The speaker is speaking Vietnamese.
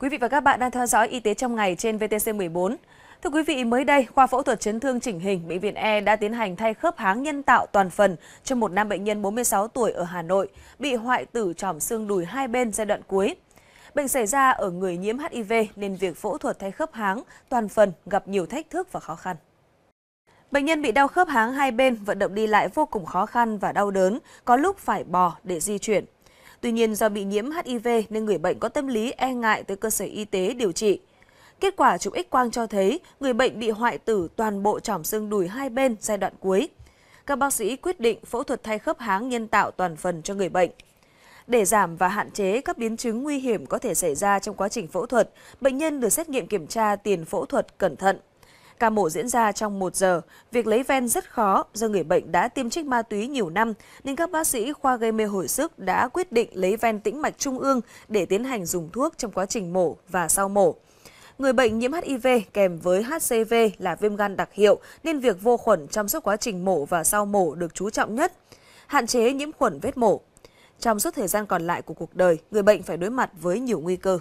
Quý vị và các bạn đang theo dõi Y tế trong ngày trên VTC14. Thưa quý vị, mới đây, khoa phẫu thuật chấn thương chỉnh hình Bệnh viện E đã tiến hành thay khớp háng nhân tạo toàn phần cho một nam bệnh nhân 46 tuổi ở Hà Nội bị hoại tử tròm xương đùi hai bên giai đoạn cuối. Bệnh xảy ra ở người nhiễm HIV nên việc phẫu thuật thay khớp háng toàn phần gặp nhiều thách thức và khó khăn. Bệnh nhân bị đau khớp háng hai bên, vận động đi lại vô cùng khó khăn và đau đớn, có lúc phải bò để di chuyển. Tuy nhiên do bị nhiễm HIV nên người bệnh có tâm lý e ngại tới cơ sở y tế điều trị. Kết quả chụp X quang cho thấy người bệnh bị hoại tử toàn bộ trỏm xương đùi hai bên giai đoạn cuối. Các bác sĩ quyết định phẫu thuật thay khớp háng nhân tạo toàn phần cho người bệnh. Để giảm và hạn chế các biến chứng nguy hiểm có thể xảy ra trong quá trình phẫu thuật, bệnh nhân được xét nghiệm kiểm tra tiền phẫu thuật cẩn thận. Ca mổ diễn ra trong 1 giờ. Việc lấy ven rất khó do người bệnh đã tiêm trích ma túy nhiều năm, nên các bác sĩ khoa gây mê hồi sức đã quyết định lấy ven tĩnh mạch trung ương để tiến hành dùng thuốc trong quá trình mổ và sau mổ. Người bệnh nhiễm HIV kèm với HCV là viêm gan đặc hiệu nên việc vô khuẩn trong suốt quá trình mổ và sau mổ được chú trọng nhất. Hạn chế nhiễm khuẩn vết mổ. Trong suốt thời gian còn lại của cuộc đời, người bệnh phải đối mặt với nhiều nguy cơ.